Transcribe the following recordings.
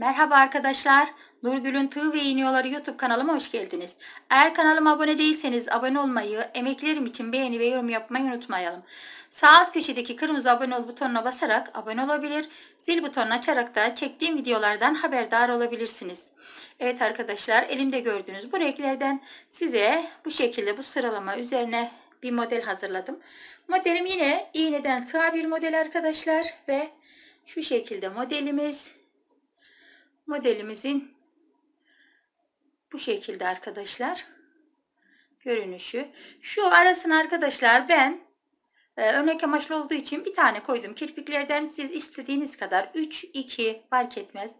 Merhaba arkadaşlar. Nurgül'ün Tığ ve İğniyorları YouTube kanalıma hoş geldiniz. Eğer kanalıma abone değilseniz abone olmayı, emeklerim için beğeni ve yorum yapmayı unutmayalım. Sağ alt köşedeki kırmızı abone ol butonuna basarak abone olabilir, zil butonunu açarak da çektiğim videolardan haberdar olabilirsiniz. Evet arkadaşlar elimde gördüğünüz bu renklerden size bu şekilde bu sıralama üzerine bir model hazırladım. Modelim yine iğneden tığa bir model arkadaşlar ve şu şekilde modelimiz modelimizin bu şekilde arkadaşlar görünüşü. Şu arasına arkadaşlar ben e, örnek amaçlı olduğu için bir tane koydum. Kirpiklerden siz istediğiniz kadar 3-2 fark etmez.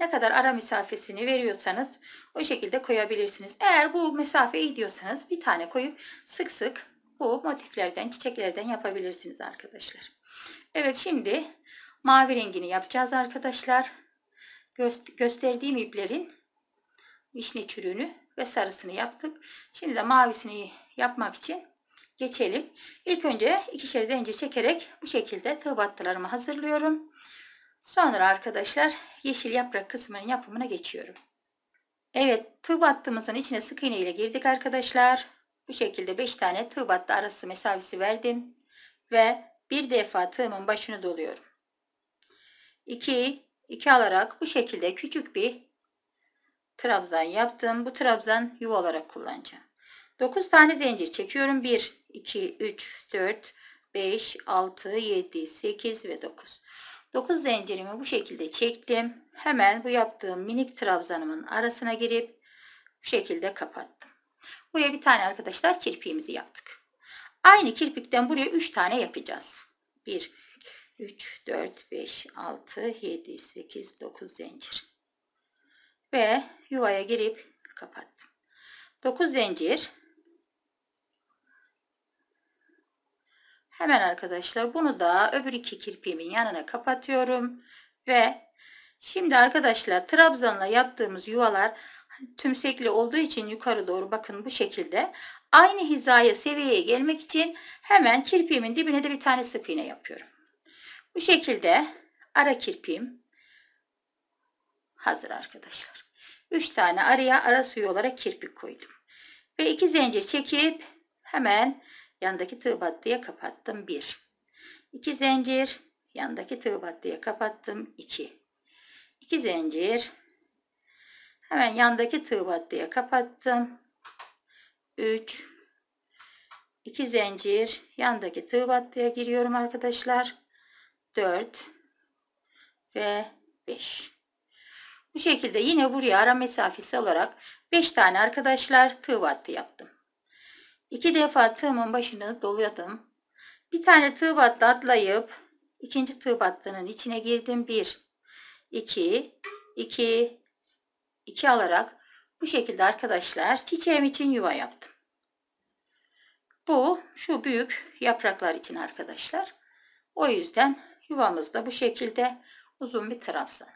Ne kadar ara mesafesini veriyorsanız o şekilde koyabilirsiniz. Eğer bu mesafe iyi diyorsanız bir tane koyup sık sık bu motiflerden, çiçeklerden yapabilirsiniz arkadaşlar. Evet şimdi mavi rengini yapacağız arkadaşlar gösterdiğim iplerin vişne çürüğünü ve sarısını yaptık. Şimdi de mavisini yapmak için geçelim. İlk önce ikişer zincir çekerek bu şekilde tığ battılarımı hazırlıyorum. Sonra arkadaşlar yeşil yaprak kısmının yapımına geçiyorum. Evet tığ battımızın içine sık iğne ile girdik arkadaşlar. Bu şekilde 5 tane tığ battı arası mesafesi verdim. Ve bir defa tığımın başını doluyorum. 2 2 alarak bu şekilde küçük bir trabzan yaptım. Bu trabzan yuva olarak kullanacağım. 9 tane zincir çekiyorum. 1, 2, 3, 4, 5, 6, 7, 8 ve 9. 9 zincirimi bu şekilde çektim. Hemen bu yaptığım minik trabzanımın arasına girip bu şekilde kapattım. Buraya bir tane arkadaşlar kirpiğimizi yaptık. Aynı kirpikten buraya 3 tane yapacağız. 1, 3, 4, 5, 6, 7, 8, 9 zincir. Ve yuvaya girip kapattım. 9 zincir. Hemen arkadaşlar bunu da öbür iki kirpiğimin yanına kapatıyorum. Ve şimdi arkadaşlar trabzanla yaptığımız yuvalar tümsekli olduğu için yukarı doğru bakın bu şekilde. Aynı hizaya seviyeye gelmek için hemen kirpiğimin dibine de bir tane sık iğne yapıyorum. Bu şekilde ara kirpiğim hazır arkadaşlar. 3 tane araya ara suyu olarak kirpik koydum. Ve 2 zincir çekip hemen yandaki tığ battıya kapattım 1. 2 zincir yandaki tığ battıya kapattım 2. 2 zincir hemen yandaki tığ battıya kapattım 3 2 zincir yandaki tığ battıya giriyorum arkadaşlar 4 ve 5. Bu şekilde yine buraya ara mesafesi olarak 5 tane arkadaşlar tığ battı yaptım. 2 defa tığımın başını doluyordum. Bir tane tığ battı atlayıp ikinci tığ battının içine girdim. 1 2 2 2 alarak bu şekilde arkadaşlar çiçeğim için yuva yaptım. Bu şu büyük yapraklar için arkadaşlar. O yüzden Yuvamızda bu şekilde uzun bir trabzan.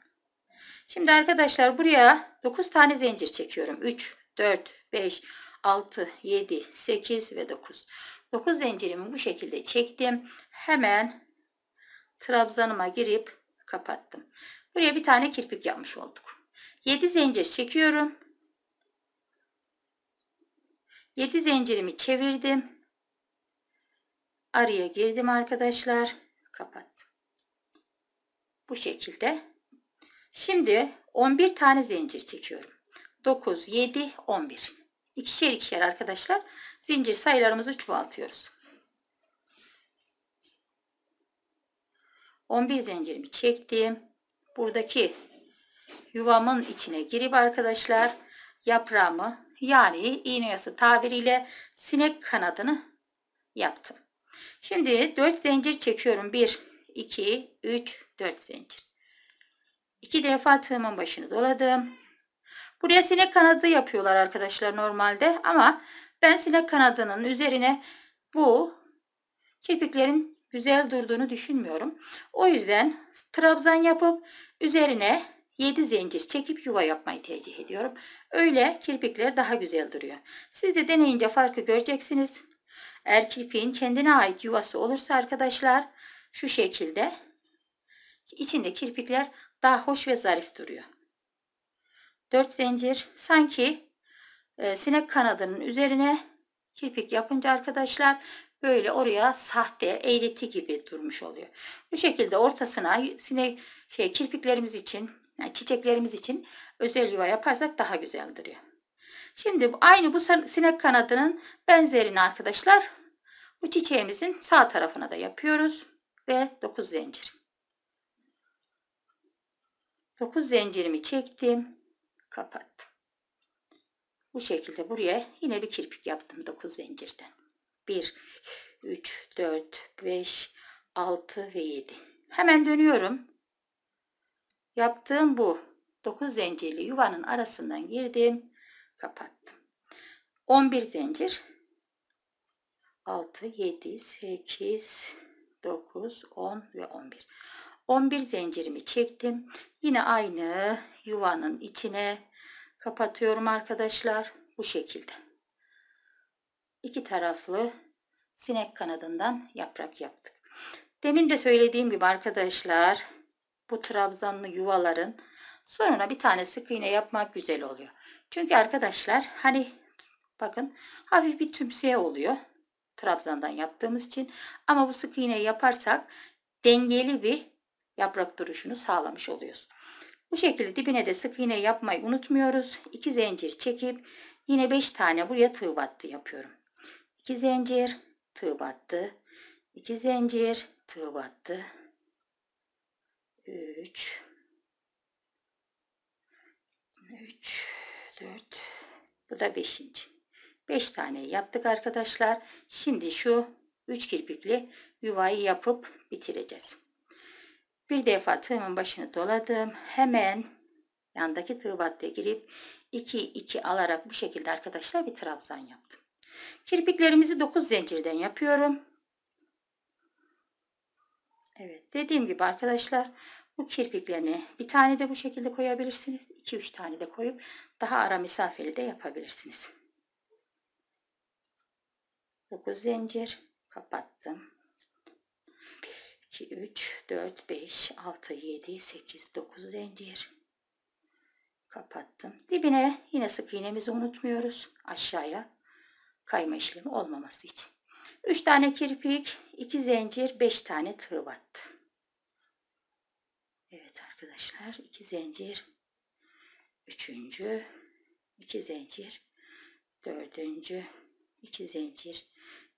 Şimdi arkadaşlar buraya 9 tane zincir çekiyorum. 3, 4, 5, 6, 7, 8 ve 9. 9 zincirimi bu şekilde çektim. Hemen trabzanıma girip kapattım. Buraya bir tane kirpik yapmış olduk. 7 zincir çekiyorum. 7 zincirimi çevirdim. Araya girdim arkadaşlar. Kapattım. Bu şekilde. Şimdi 11 tane zincir çekiyorum. 9, 7, 11. İkişer ikişer arkadaşlar zincir sayılarımızı çoğaltıyoruz. 11 zincirimi çektim. Buradaki yuvamın içine girip arkadaşlar yaprağımı yani iğne oyası tabiriyle sinek kanadını yaptım. Şimdi 4 zincir çekiyorum. 1 2, 3, 4 zincir. 2 defa tığımın başını doladım. Buraya sinek kanadı yapıyorlar arkadaşlar normalde ama ben sinek kanadının üzerine bu kirpiklerin güzel durduğunu düşünmüyorum. O yüzden trabzan yapıp üzerine 7 zincir çekip yuva yapmayı tercih ediyorum. Öyle kirpikler daha güzel duruyor. Siz de deneyince farkı göreceksiniz. Eğer kirpiğin kendine ait yuvası olursa arkadaşlar şu şekilde içinde kirpikler daha hoş ve zarif duruyor. 4 zincir sanki e, sinek kanadının üzerine kirpik yapınca arkadaşlar böyle oraya sahte eğreti gibi durmuş oluyor. Bu şekilde ortasına sinek şey kirpiklerimiz için yani çiçeklerimiz için özel yuva yaparsak daha güzel duruyor. Şimdi aynı bu sinek kanadının benzerini arkadaşlar bu çiçeğimizin sağ tarafına da yapıyoruz ve 9 zincirim. 9 zincirimi çektim. Kapattım. Bu şekilde buraya yine bir kirpik yaptım 9 zincirden. 1, 3, 4, 5, 6 ve 7. Hemen dönüyorum. Yaptığım bu 9 zincirli yuvanın arasından girdim. Kapattım. 11 zincir. 6, 7, 8, 9, 10 ve 11. 11 zincirimi çektim. Yine aynı yuvanın içine kapatıyorum arkadaşlar. Bu şekilde. İki taraflı sinek kanadından yaprak yaptık. Demin de söylediğim gibi arkadaşlar bu trabzanlı yuvaların sonra bir tane sık iğne yapmak güzel oluyor. Çünkü arkadaşlar hani bakın hafif bir tümseye oluyor trabzandan yaptığımız için. Ama bu sık iğne yaparsak dengeli bir yaprak duruşunu sağlamış oluyoruz. Bu şekilde dibine de sık iğne yapmayı unutmuyoruz. 2 zincir çekip yine 5 tane buraya tığ battı yapıyorum. 2 zincir, tığ battı. 2 zincir, tığ battı. 3 3 4 bu da 5. 5 tane yaptık arkadaşlar. Şimdi şu 3 kirpikli yuvayı yapıp bitireceğiz. Bir defa tığımın başını doladım. Hemen yandaki tığ battıya girip 2 2 alarak bu şekilde arkadaşlar bir trabzan yaptım. Kirpiklerimizi 9 zincirden yapıyorum. Evet dediğim gibi arkadaşlar bu kirpiklerini bir tane de bu şekilde koyabilirsiniz. 2-3 tane de koyup daha ara mesafeli de yapabilirsiniz. 9 zincir kapattım 2 3 4 5 6 7 8 9 zincir kapattım dibine yine sık iğnemizi unutmuyoruz aşağıya kayma işlemi olmaması için 3 tane kirpik 2 zincir 5 tane tığ battı Evet arkadaşlar 2 zincir 3. 2 zincir 4. 2 zincir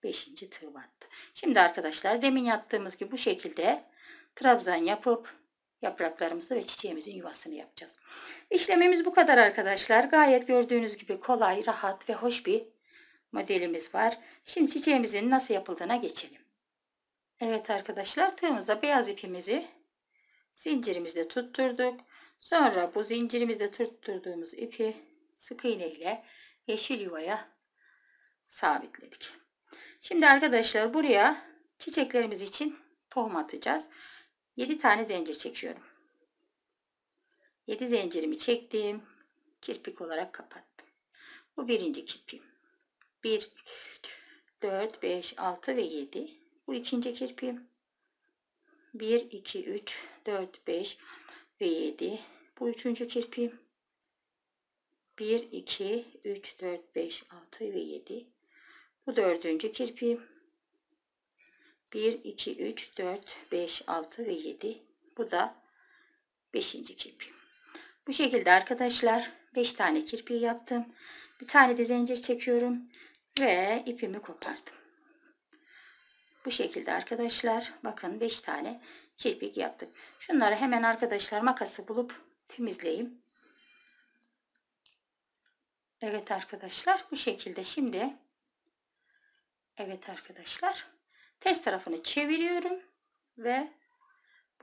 Beşinci tığ Şimdi arkadaşlar demin yaptığımız gibi bu şekilde trabzan yapıp yapraklarımızı ve çiçeğimizin yuvasını yapacağız. İşlemimiz bu kadar arkadaşlar. Gayet gördüğünüz gibi kolay, rahat ve hoş bir modelimiz var. Şimdi çiçeğimizin nasıl yapıldığına geçelim. Evet arkadaşlar tığımıza beyaz ipimizi zincirimizde tutturduk. Sonra bu zincirimizde tutturduğumuz ipi sık iğne ile yeşil yuvaya sabitledik. Şimdi arkadaşlar buraya çiçeklerimiz için tohum atacağız. 7 tane zincir çekiyorum. 7 zincirimi çektim. Kirpik olarak kapattım. Bu birinci kirpiğim. 1, 4, 5, 6 ve 7. Bu ikinci kirpiğim. 1, 2, 3, 4, 5 ve 7. Bu üçüncü kirpiğim. 1, 2, 3, 4, 5, 6 ve 7. Bu dördüncü kirpiğim. 1, 2, 3, 4, 5, 6 ve 7. Bu da 5. kirpiğim. Bu şekilde arkadaşlar 5 tane kirpiği yaptım. Bir tane de zincir çekiyorum ve ipimi kopardım. Bu şekilde arkadaşlar bakın 5 tane kirpik yaptık. Şunları hemen arkadaşlar makası bulup temizleyeyim. Evet arkadaşlar bu şekilde şimdi Evet arkadaşlar. Ters tarafını çeviriyorum ve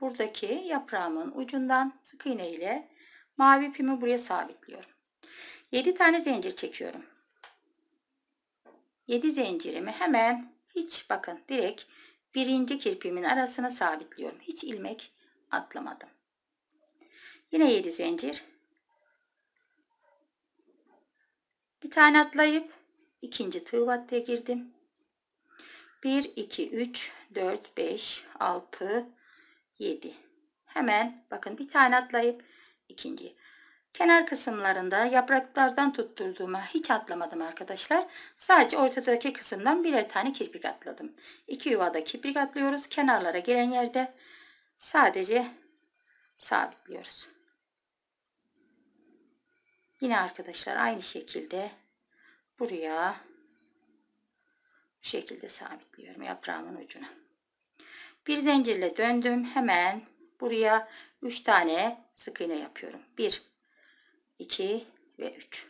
buradaki yaprağımın ucundan sık iğne ile mavi ipimi buraya sabitliyorum. 7 tane zincir çekiyorum. 7 zincirimi hemen hiç bakın direkt birinci kirpimin arasına sabitliyorum. Hiç ilmek atlamadım. Yine 7 zincir. Bir tane atlayıp ikinci tığ battaya girdim. 1, 2, 3, 4, 5, 6, 7. Hemen bakın bir tane atlayıp ikinci Kenar kısımlarında yapraklardan tutturduğuma hiç atlamadım arkadaşlar. Sadece ortadaki kısımdan birer tane kirpik atladım. İki yuvada kirpik atlıyoruz. Kenarlara gelen yerde sadece sabitliyoruz. Yine arkadaşlar aynı şekilde buraya bu şekilde sabitliyorum yaprağımın ucuna. Bir zincirle döndüm. Hemen buraya 3 tane sık iğne yapıyorum. 1 2 ve 3.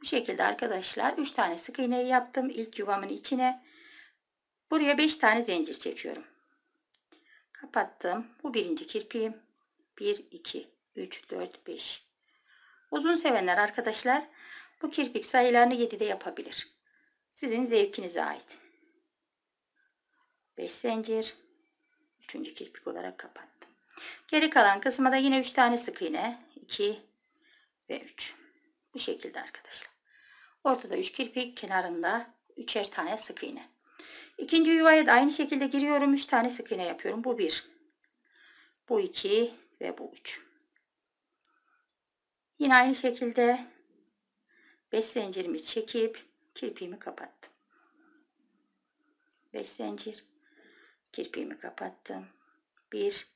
Bu şekilde arkadaşlar 3 tane sık iğneyi yaptım ilk yuvamın içine. Buraya 5 tane zincir çekiyorum. Kapattım. Bu birinci kirpiğim. 1 2 3 4 5. Uzun sevenler arkadaşlar bu kirpik sayılarını 7'de yapabilir. Sizin zevkinize ait. 5 zincir. Üçüncü kirpik olarak kapattım. Geri kalan kısma da yine 3 tane sık iğne. 2 ve 3. Bu şekilde arkadaşlar. Ortada 3 kirpik, kenarında 3'er tane sık iğne. İkinci yuvaya da aynı şekilde giriyorum. 3 tane sık iğne yapıyorum. Bu 1. Bu 2 ve bu 3. Yine aynı şekilde 5 zincirimi çekip Kirpiğimi kapattım. 5 zincir. Kirpiğimi kapattım. 1,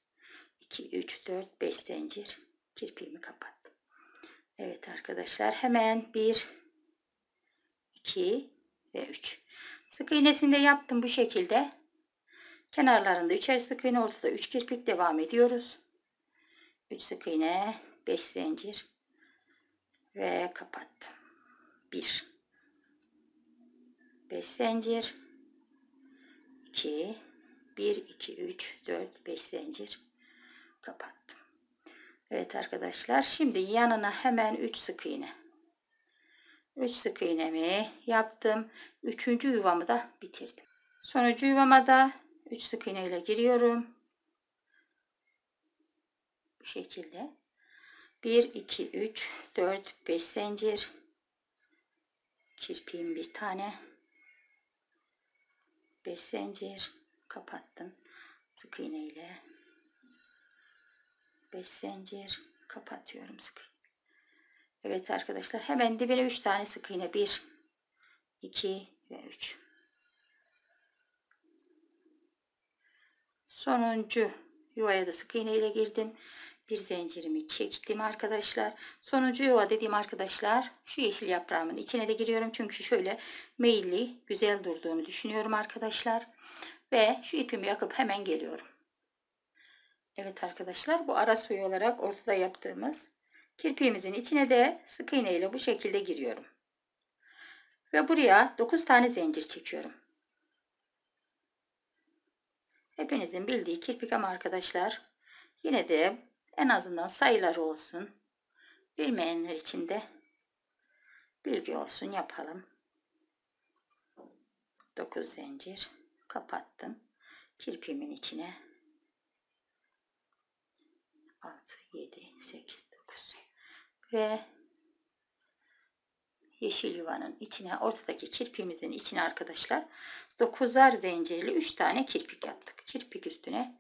2, 3, 4, 5 zincir. Kirpiğimi kapattım. Evet arkadaşlar hemen 1, 2 ve 3. Sık iğnesinde yaptım bu şekilde. Kenarlarında üçer sık iğne ortada 3 kirpik devam ediyoruz. 3 sık iğne, 5 zincir ve kapattım. 1 5 zincir 2 1 2 3 4 5 zincir kapattım Evet arkadaşlar şimdi yanına hemen 3 sık iğne 3 sık iğnemi yaptım 3. yuvamı da bitirdim sonuncu yuvama da 3 sık iğne ile giriyorum bu şekilde 1 2 3 4 5 zincir kirpiğim bir tane 5 zincir kapattım sık iğne ile 5 zincir kapatıyorum sık iğne. Evet arkadaşlar hemen dibine 3 tane sık iğne 1 2 ve 3 sonuncu yuvaya da sık iğne ile girdim bir zincirimi çektim arkadaşlar. sonucu yuva dediğim arkadaşlar şu yeşil yaprağımın içine de giriyorum. Çünkü şöyle meyilli güzel durduğunu düşünüyorum arkadaşlar. Ve şu ipimi yakıp hemen geliyorum. Evet arkadaşlar bu ara suyu olarak ortada yaptığımız kirpiğimizin içine de sık iğne ile bu şekilde giriyorum. Ve buraya 9 tane zincir çekiyorum. Hepinizin bildiği kirpik ama arkadaşlar yine de en azından sayılar olsun. Bilmeyenler için de bilgi olsun yapalım. 9 zincir kapattım. Kirpimin içine 6, 7, 8, 9 ve yeşil yuvanın içine ortadaki kirpimizin içine arkadaşlar 9'ar zincirli 3 tane kirpik yaptık. Kirpik üstüne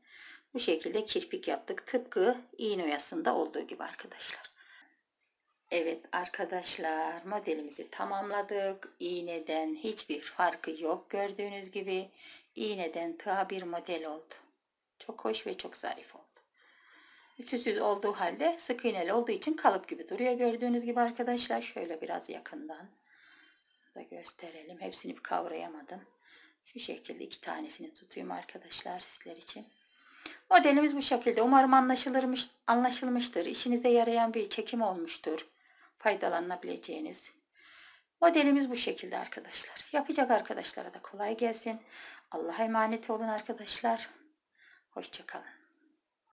bu şekilde kirpik yaptık. Tıpkı iğne oyasında olduğu gibi arkadaşlar. Evet arkadaşlar modelimizi tamamladık. İğneden hiçbir farkı yok gördüğünüz gibi. İğneden tığa bir model oldu. Çok hoş ve çok zarif oldu. Ütüsüz olduğu halde sık iğneli olduğu için kalıp gibi duruyor gördüğünüz gibi arkadaşlar. Şöyle biraz yakından da gösterelim. Hepsini bir kavrayamadım. Şu şekilde iki tanesini tutayım arkadaşlar sizler için. Modelimiz bu şekilde. Umarım anlaşılırmış, anlaşılmıştır. İşinize yarayan bir çekim olmuştur. Faydalanabileceğiniz. Modelimiz bu şekilde arkadaşlar. Yapacak arkadaşlara da kolay gelsin. Allah'a emanet olun arkadaşlar. Hoşçakalın.